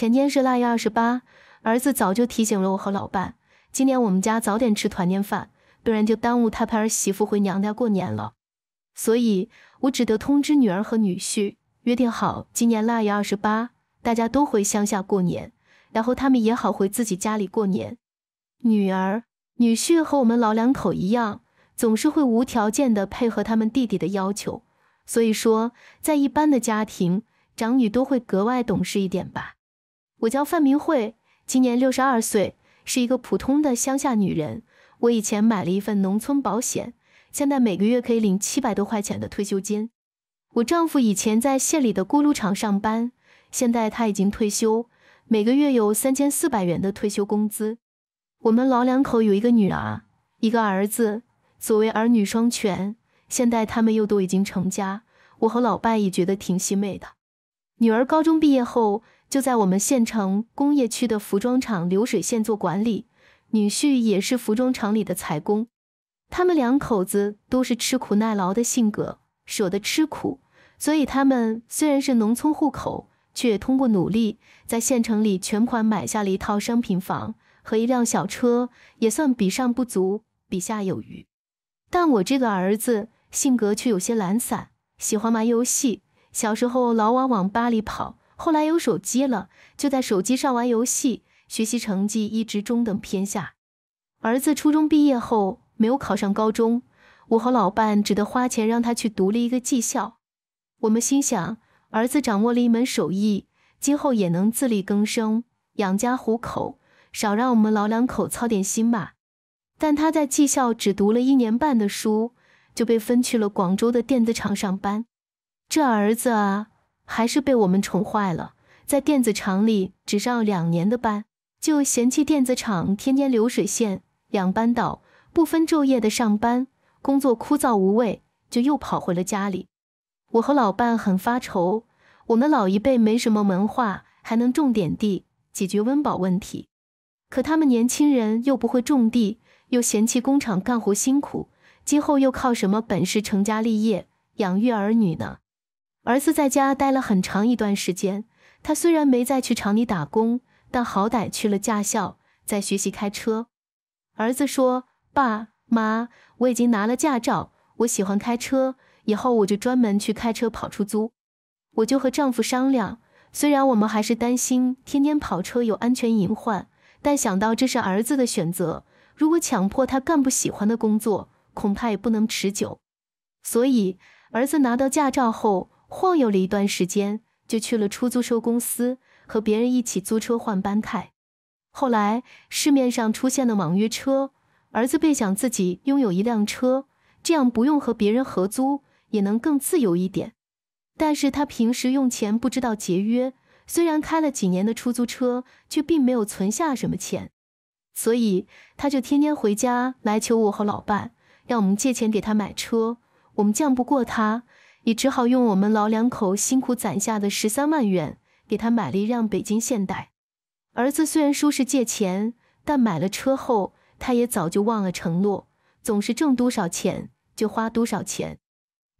前天是腊月二十八，儿子早就提醒了我和老伴，今年我们家早点吃团年饭，不然就耽误他派儿媳妇回娘家过年了。所以，我只得通知女儿和女婿，约定好今年腊月二十八，大家都回乡下过年，然后他们也好回自己家里过年。女儿、女婿和我们老两口一样，总是会无条件的配合他们弟弟的要求。所以说，在一般的家庭，长女都会格外懂事一点吧。我叫范明慧，今年六十二岁，是一个普通的乡下女人。我以前买了一份农村保险，现在每个月可以领七百多块钱的退休金。我丈夫以前在县里的锅炉厂上班，现在他已经退休，每个月有三千四百元的退休工资。我们老两口有一个女儿，一个儿子，所谓儿女双全。现在他们又都已经成家，我和老伴也觉得挺欣慰的。女儿高中毕业后。就在我们县城工业区的服装厂流水线做管理，女婿也是服装厂里的裁工。他们两口子都是吃苦耐劳的性格，舍得吃苦，所以他们虽然是农村户口，却通过努力在县城里全款买下了一套商品房和一辆小车，也算比上不足，比下有余。但我这个儿子性格却有些懒散，喜欢玩游戏，小时候老往网吧里跑。后来有手机了，就在手机上玩游戏，学习成绩一直中等偏下。儿子初中毕业后没有考上高中，我和老伴只得花钱让他去读了一个技校。我们心想，儿子掌握了一门手艺，今后也能自力更生，养家糊口，少让我们老两口操点心吧。但他在技校只读了一年半的书，就被分去了广州的电子厂上班。这儿子啊！还是被我们宠坏了，在电子厂里只上两年的班，就嫌弃电子厂天天流水线、两班倒、不分昼夜的上班，工作枯燥无味，就又跑回了家里。我和老伴很发愁，我们老一辈没什么文化，还能种点地，解决温饱问题，可他们年轻人又不会种地，又嫌弃工厂干活辛苦，今后又靠什么本事成家立业、养育儿女呢？儿子在家待了很长一段时间。他虽然没再去厂里打工，但好歹去了驾校，在学习开车。儿子说：“爸妈，我已经拿了驾照，我喜欢开车，以后我就专门去开车跑出租。”我就和丈夫商量，虽然我们还是担心天天跑车有安全隐患，但想到这是儿子的选择，如果强迫他干不喜欢的工作，恐怕也不能持久。所以，儿子拿到驾照后。晃悠了一段时间，就去了出租车公司，和别人一起租车换班开。后来市面上出现了网约车，儿子便想自己拥有一辆车，这样不用和别人合租，也能更自由一点。但是他平时用钱不知道节约，虽然开了几年的出租车，却并没有存下什么钱。所以他就天天回家来求我和老伴，让我们借钱给他买车。我们犟不过他。你只好用我们老两口辛苦攒下的十三万元，给他买了一辆北京现代。儿子虽然说是借钱，但买了车后，他也早就忘了承诺，总是挣多少钱就花多少钱。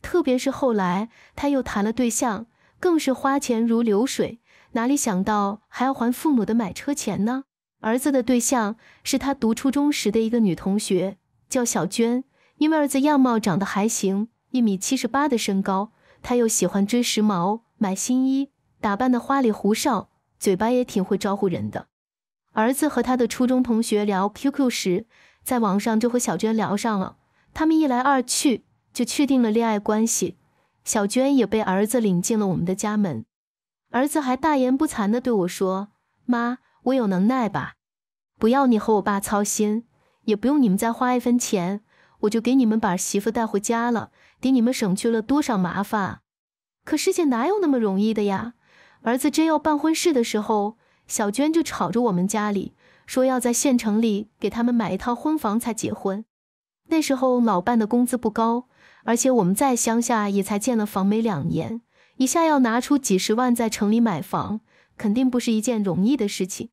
特别是后来他又谈了对象，更是花钱如流水。哪里想到还要还父母的买车钱呢？儿子的对象是他读初中时的一个女同学，叫小娟。因为儿子样貌长得还行。一米七十八的身高，他又喜欢追时髦、买新衣，打扮的花里胡哨，嘴巴也挺会招呼人的。儿子和他的初中同学聊 QQ 时，在网上就和小娟聊上了，他们一来二去就确定了恋爱关系。小娟也被儿子领进了我们的家门。儿子还大言不惭地对我说：“妈，我有能耐吧，不要你和我爸操心，也不用你们再花一分钱，我就给你们把媳妇带回家了。”抵你们省去了多少麻烦？可事情哪有那么容易的呀？儿子真要办婚事的时候，小娟就吵着我们家里，说要在县城里给他们买一套婚房才结婚。那时候老伴的工资不高，而且我们在乡下也才建了房没两年，一下要拿出几十万在城里买房，肯定不是一件容易的事情。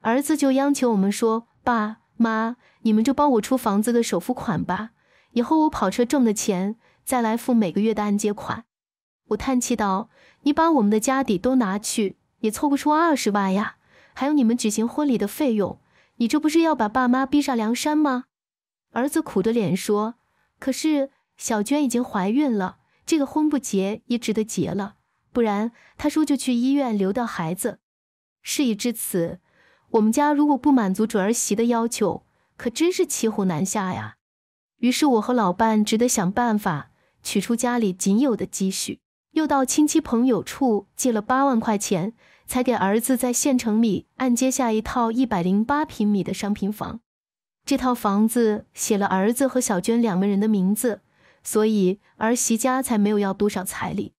儿子就央求我们说：“爸妈，你们就帮我出房子的首付款吧，以后我跑车挣的钱。”再来付每个月的按揭款，我叹气道：“你把我们的家底都拿去，也凑不出二十万呀！还有你们举行婚礼的费用，你这不是要把爸妈逼上梁山吗？”儿子苦着脸说：“可是小娟已经怀孕了，这个婚不结也值得结了，不然她说就去医院留掉孩子。事已至此，我们家如果不满足准儿媳的要求，可真是骑虎难下呀！”于是我和老伴只得想办法。取出家里仅有的积蓄，又到亲戚朋友处借了八万块钱，才给儿子在县城里按揭下一套一百零八平米的商品房。这套房子写了儿子和小娟两个人的名字，所以儿媳家才没有要多少彩礼。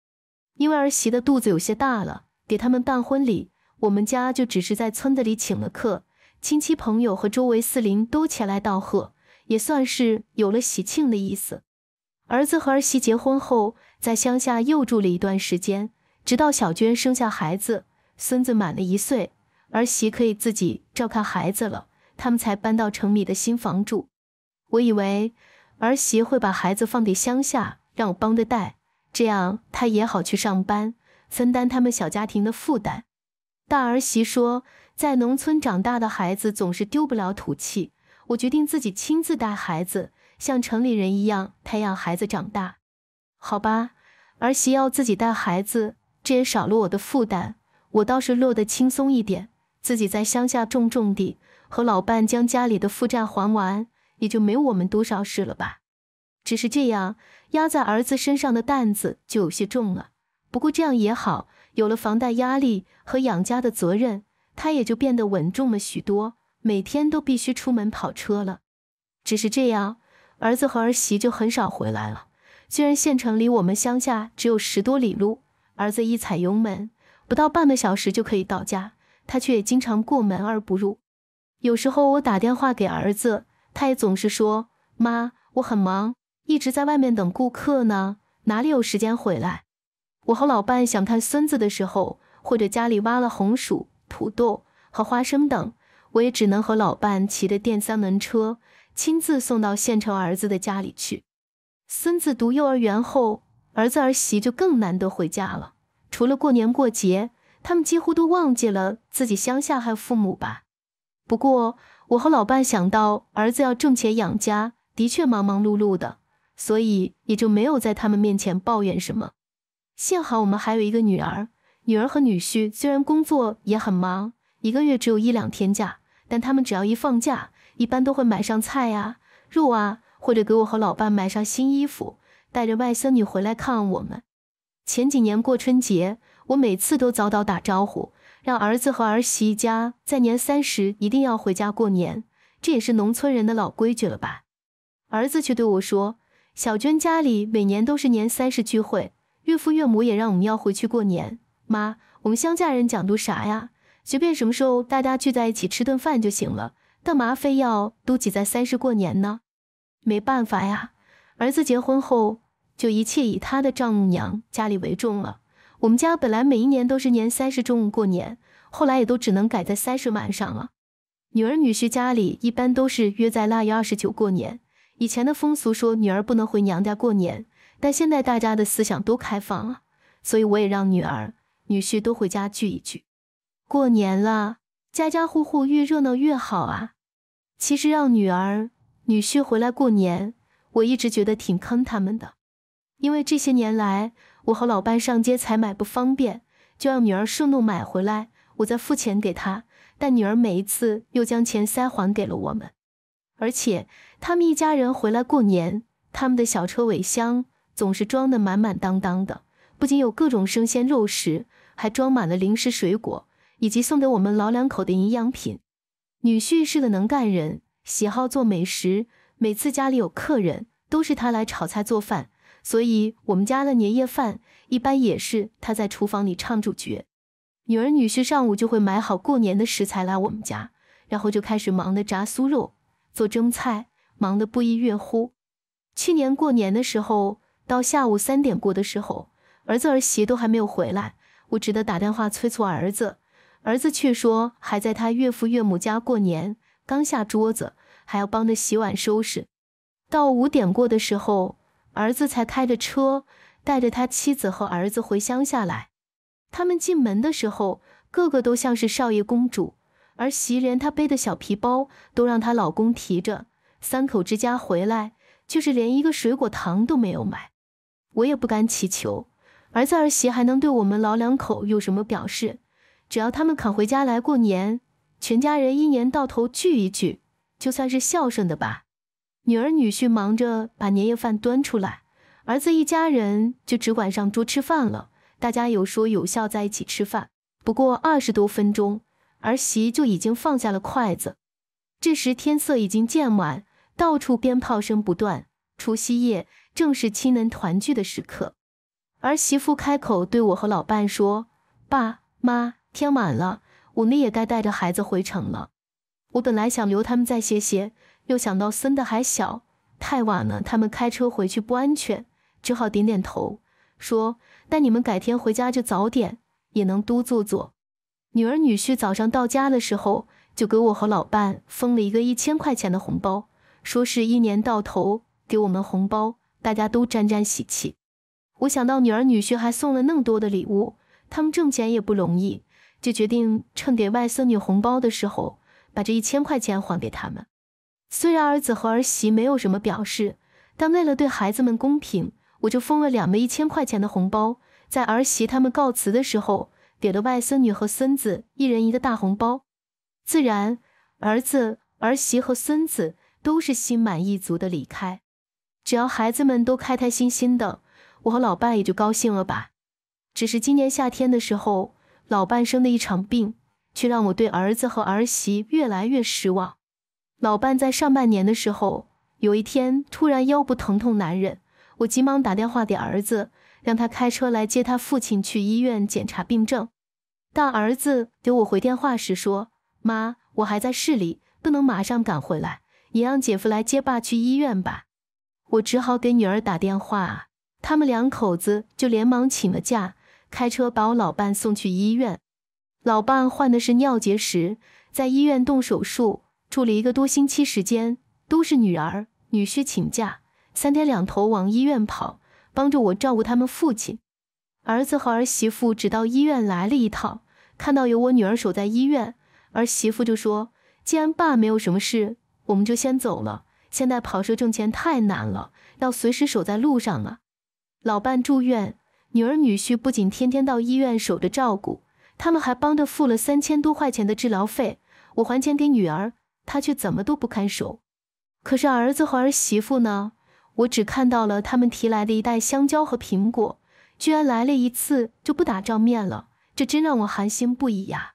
因为儿媳的肚子有些大了，给他们办婚礼，我们家就只是在村子里请了客，亲戚朋友和周围四邻都前来道贺，也算是有了喜庆的意思。儿子和儿媳结婚后，在乡下又住了一段时间，直到小娟生下孩子，孙子满了一岁，儿媳可以自己照看孩子了，他们才搬到城里的新房住。我以为儿媳会把孩子放给乡下，让我帮着带，这样她也好去上班，分担他们小家庭的负担。大儿媳说，在农村长大的孩子总是丢不了土气，我决定自己亲自带孩子。像城里人一样培养孩子长大，好吧，儿媳要自己带孩子，这也少了我的负担，我倒是落得轻松一点。自己在乡下种种地，和老伴将家里的负债还完，也就没我们多少事了吧。只是这样压在儿子身上的担子就有些重了。不过这样也好，有了房贷压力和养家的责任，他也就变得稳重了许多。每天都必须出门跑车了，只是这样。儿子和儿媳就很少回来了。虽然县城离我们乡下只有十多里路，儿子一踩油门，不到半个小时就可以到家，他却也经常过门而不入。有时候我打电话给儿子，他也总是说：“妈，我很忙，一直在外面等顾客呢，哪里有时间回来？”我和老伴想看孙子的时候，或者家里挖了红薯、土豆和花生等，我也只能和老伴骑着电三轮车。亲自送到县城儿子的家里去。孙子读幼儿园后，儿子儿媳就更难得回家了。除了过年过节，他们几乎都忘记了自己乡下还有父母吧。不过，我和老伴想到儿子要挣钱养家，的确忙忙碌碌的，所以也就没有在他们面前抱怨什么。幸好我们还有一个女儿，女儿和女婿虽然工作也很忙，一个月只有一两天假，但他们只要一放假。一般都会买上菜啊、肉啊，或者给我和老伴买上新衣服，带着外孙女回来看我们。前几年过春节，我每次都早早打招呼，让儿子和儿媳家在年三十一定要回家过年，这也是农村人的老规矩了吧？儿子却对我说：“小娟家里每年都是年三十聚会，岳父岳母也让我们要回去过年。妈，我们乡下人讲究啥呀？随便什么时候大家聚在一起吃顿饭就行了。”干嘛非要都挤在三十过年呢？没办法呀，儿子结婚后就一切以他的丈母娘家里为重了。我们家本来每一年都是年三十中午过年，后来也都只能改在三十晚上了。女儿女婿家里一般都是约在腊月二十九过年。以前的风俗说女儿不能回娘家过年，但现在大家的思想都开放了，所以我也让女儿女婿都回家聚一聚。过年了，家家户户越热闹越好啊！其实让女儿、女婿回来过年，我一直觉得挺坑他们的。因为这些年来，我和老伴上街采买不方便，就让女儿顺路买回来，我再付钱给他。但女儿每一次又将钱塞还给了我们。而且他们一家人回来过年，他们的小车尾箱总是装得满满当当的，不仅有各种生鲜肉食，还装满了零食、水果，以及送给我们老两口的营养品。女婿是个能干人，喜好做美食。每次家里有客人，都是他来炒菜做饭，所以我们家的年夜饭一般也是他在厨房里唱主角。女儿女婿上午就会买好过年的食材来我们家，然后就开始忙的炸酥肉、做蒸菜，忙得不亦乐乎。去年过年的时候，到下午三点过的时候，儿子儿媳都还没有回来，我只得打电话催促儿子。儿子却说，还在他岳父岳母家过年，刚下桌子还要帮着洗碗收拾。到五点过的时候，儿子才开着车带着他妻子和儿子回乡下来。他们进门的时候，个个都像是少爷公主，儿媳连她背的小皮包都让她老公提着。三口之家回来，却是连一个水果糖都没有买。我也不敢乞求儿子儿媳还能对我们老两口有什么表示。只要他们肯回家来过年，全家人一年到头聚一聚，就算是孝顺的吧。女儿女婿忙着把年夜饭端出来，儿子一家人就只管上桌吃饭了。大家有说有笑在一起吃饭，不过二十多分钟，儿媳就已经放下了筷子。这时天色已经渐晚，到处鞭炮声不断。除夕夜正是亲人团聚的时刻，儿媳妇开口对我和老伴说：“爸妈。”天晚了，我们也该带着孩子回城了。我本来想留他们再歇歇，又想到孙子还小，太晚了，他们开车回去不安全，只好点点头，说：“但你们改天回家就早点，也能多坐坐。”女儿女婿早上到家的时候，就给我和老伴封了一个一千块钱的红包，说是一年到头给我们红包，大家都沾沾喜气。我想到女儿女婿还送了那么多的礼物，他们挣钱也不容易。就决定趁给外孙女红包的时候，把这一千块钱还给他们。虽然儿子和儿媳没有什么表示，但为了对孩子们公平，我就封了两枚一千块钱的红包。在儿媳他们告辞的时候，给了外孙女和孙子一人一个大红包。自然，儿子、儿媳和孙子都是心满意足的离开。只要孩子们都开开心心的，我和老伴也就高兴了吧。只是今年夏天的时候。老伴生的一场病，却让我对儿子和儿媳越来越失望。老伴在上半年的时候，有一天突然腰部疼痛难忍，我急忙打电话给儿子，让他开车来接他父亲去医院检查病症。但儿子给我回电话时说：“妈，我还在市里，不能马上赶回来，你让姐夫来接爸去医院吧。”我只好给女儿打电话，他们两口子就连忙请了假。开车把我老伴送去医院，老伴患的是尿结石，在医院动手术，住了一个多星期时间，都是女儿、女婿请假，三天两头往医院跑，帮着我照顾他们父亲。儿子和儿媳妇只到医院来了一趟，看到有我女儿守在医院，儿媳妇就说：“既然爸没有什么事，我们就先走了。”现在跑车挣钱太难了，要随时守在路上啊。老伴住院。女儿女婿不仅天天到医院守着照顾，他们还帮着付了三千多块钱的治疗费。我还钱给女儿，她却怎么都不肯收。可是儿子和儿媳妇呢？我只看到了他们提来的一袋香蕉和苹果，居然来了一次就不打照面了，这真让我寒心不已呀！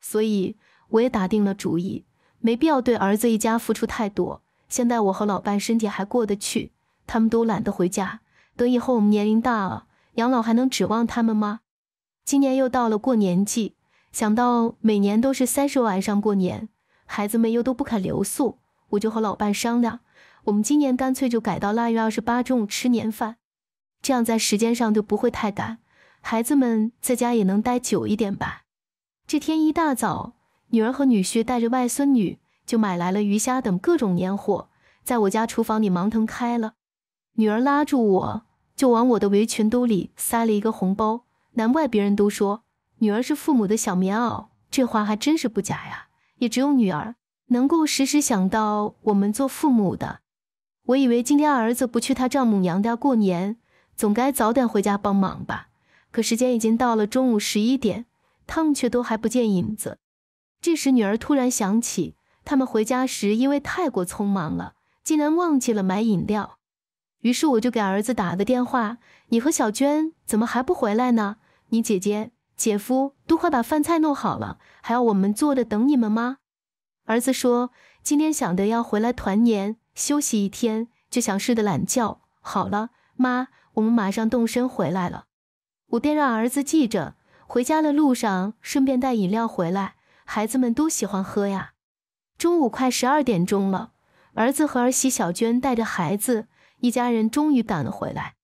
所以我也打定了主意，没必要对儿子一家付出太多。现在我和老伴身体还过得去，他们都懒得回家。等以后我们年龄大了，养老还能指望他们吗？今年又到了过年季，想到每年都是三十晚上过年，孩子们又都不肯留宿，我就和老伴商量，我们今年干脆就改到腊月二十八中午吃年饭，这样在时间上就不会太赶，孩子们在家也能待久一点吧。这天一大早，女儿和女婿带着外孙女就买来了鱼虾等各种年货，在我家厨房里忙腾开了。女儿拉住我。就往我的围裙兜里塞了一个红包，难怪别人都说女儿是父母的小棉袄，这话还真是不假呀。也只有女儿能够时时想到我们做父母的。我以为今天儿子不去他丈母娘家过年，总该早点回家帮忙吧。可时间已经到了中午十一点，他们却都还不见影子。这时，女儿突然想起，他们回家时因为太过匆忙了，竟然忘记了买饮料。于是我就给儿子打了个电话：“你和小娟怎么还不回来呢？你姐姐、姐夫都快把饭菜弄好了，还要我们坐着等你们吗？”儿子说：“今天想着要回来团年，休息一天，就想睡个懒觉。”好了，妈，我们马上动身回来了。我便让儿子记着，回家的路上顺便带饮料回来，孩子们都喜欢喝呀。中午快十二点钟了，儿子和儿媳小娟带着孩子。一家人终于赶了回来。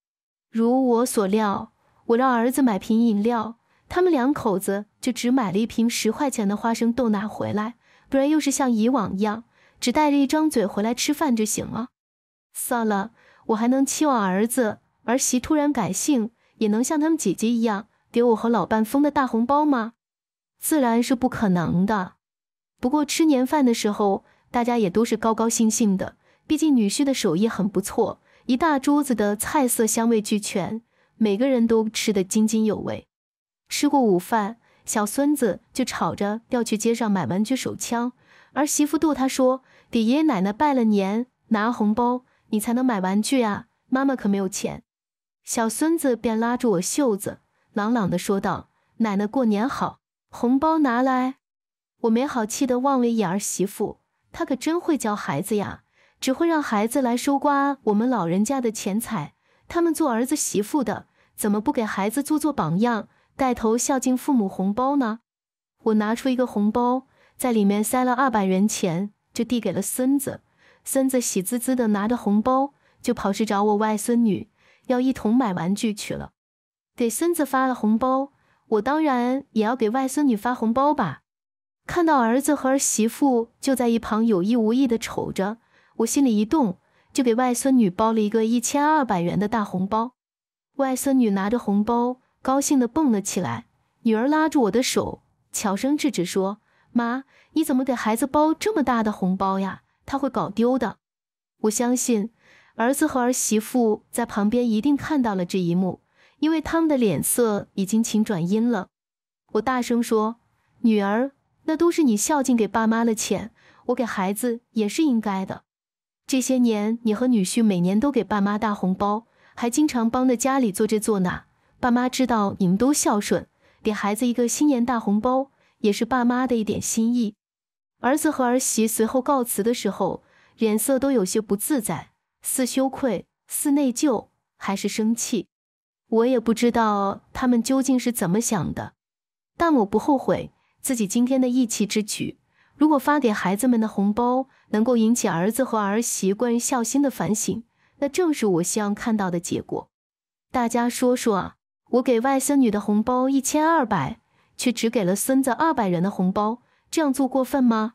如我所料，我让儿子买瓶饮料，他们两口子就只买了一瓶十块钱的花生豆奶回来，不然又是像以往一样，只带着一张嘴回来吃饭就行了。算了，我还能期望儿子儿媳突然改姓，也能像他们姐姐一样，给我和老伴封的大红包吗？自然是不可能的。不过吃年饭的时候，大家也都是高高兴兴的，毕竟女婿的手艺很不错。一大桌子的菜色，香味俱全，每个人都吃得津津有味。吃过午饭，小孙子就吵着要去街上买玩具手枪。儿媳妇逗他说：“给爷爷奶奶拜了年，拿红包，你才能买玩具啊。”妈妈可没有钱。小孙子便拉住我袖子，朗朗地说道：“奶奶过年好，红包拿来。”我没好气地望了一眼儿媳妇，她可真会教孩子呀。只会让孩子来收刮我们老人家的钱财，他们做儿子媳妇的，怎么不给孩子做做榜样，带头孝敬父母红包呢？我拿出一个红包，在里面塞了二百元钱，就递给了孙子。孙子喜滋滋的拿着红包，就跑去找我外孙女，要一同买玩具去了。给孙子发了红包，我当然也要给外孙女发红包吧。看到儿子和儿媳妇就在一旁有意无意的瞅着。我心里一动，就给外孙女包了一个一千二百元的大红包。外孙女拿着红包，高兴地蹦了起来。女儿拉住我的手，悄声制止说：“妈，你怎么给孩子包这么大的红包呀？他会搞丢的。”我相信儿子和儿媳妇在旁边一定看到了这一幕，因为他们的脸色已经晴转阴了。我大声说：“女儿，那都是你孝敬给爸妈的钱，我给孩子也是应该的。”这些年，你和女婿每年都给爸妈大红包，还经常帮着家里做这做那。爸妈知道你们都孝顺，给孩子一个新年大红包，也是爸妈的一点心意。儿子和儿媳随后告辞的时候，脸色都有些不自在，似羞愧，似内疚，还是生气。我也不知道他们究竟是怎么想的，但我不后悔自己今天的义气之举。如果发给孩子们的红包。能够引起儿子和儿媳关于孝心的反省，那正是我希望看到的结果。大家说说啊，我给外孙女的红包一千二百，却只给了孙子二百元的红包，这样做过分吗？